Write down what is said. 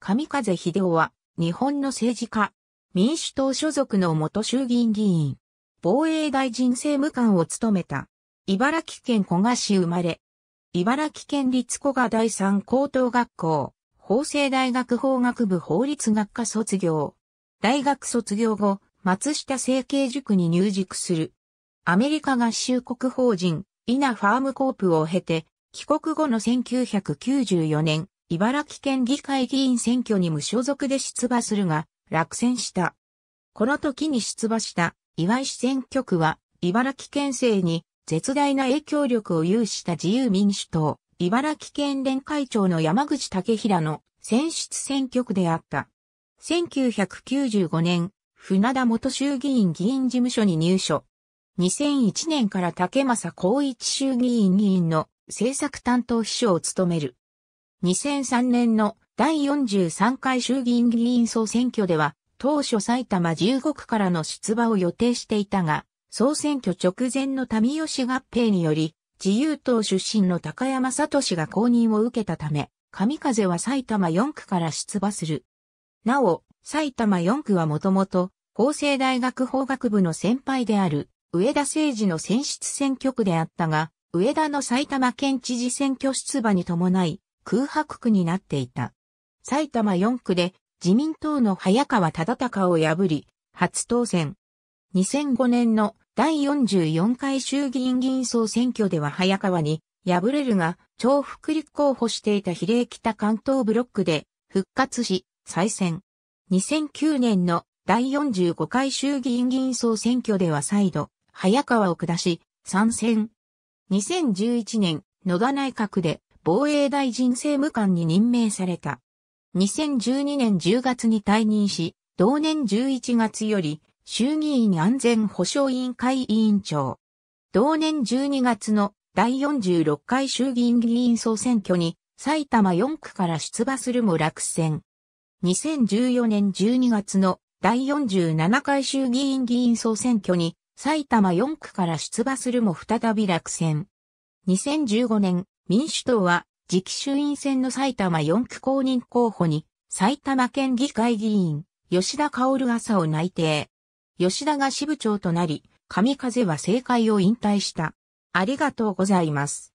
上風秀夫は、日本の政治家、民主党所属の元衆議院議員、防衛大臣政務官を務めた。茨城県古河市生まれ。茨城県立古河第三高等学校、法政大学法学部法律学科卒業。大学卒業後、松下政経塾に入塾する。アメリカ合衆国法人、イナファームコープを経て、帰国後の1994年、茨城県議会議員選挙に無所属で出馬するが、落選した。この時に出馬した岩井市選挙区は、茨城県政に絶大な影響力を有した自由民主党、茨城県連会長の山口武平の選出選挙区であった。1995年、船田元衆議院議員事務所に入所。2001年から竹正光一衆議院議員の政策担当秘書を務める。2003年の第43回衆議院議員総選挙では、当初埼玉15区からの出馬を予定していたが、総選挙直前の民吉合併により、自由党出身の高山聡が公認を受けたため、神風は埼玉4区から出馬する。なお、埼玉4区はもともと、法政大学法学部の先輩である、上田誠二の選出選挙区であったが、上田の埼玉県知事選挙出馬に伴い、空白区になっていた。埼玉4区で自民党の早川忠孝を破り、初当選。2005年の第44回衆議院議員総選挙では早川に敗れるが、重複立候補していた比例北関東ブロックで復活し、再選。2009年の第45回衆議院議員総選挙では再度、早川を下し、参戦。2011年、野田内閣で防衛大臣政務官に任命された。2012年10月に退任し、同年11月より衆議院安全保障委員会委員長。同年12月の第46回衆議院議員総選挙に埼玉4区から出馬するも落選。2014年12月の第47回衆議院議員総選挙に埼玉4区から出馬するも再び落選。2015年民主党は次期衆院選の埼玉4区公認候補に埼玉県議会議員吉田薫朝を内定。吉田が支部長となり、神風は政界を引退した。ありがとうございます。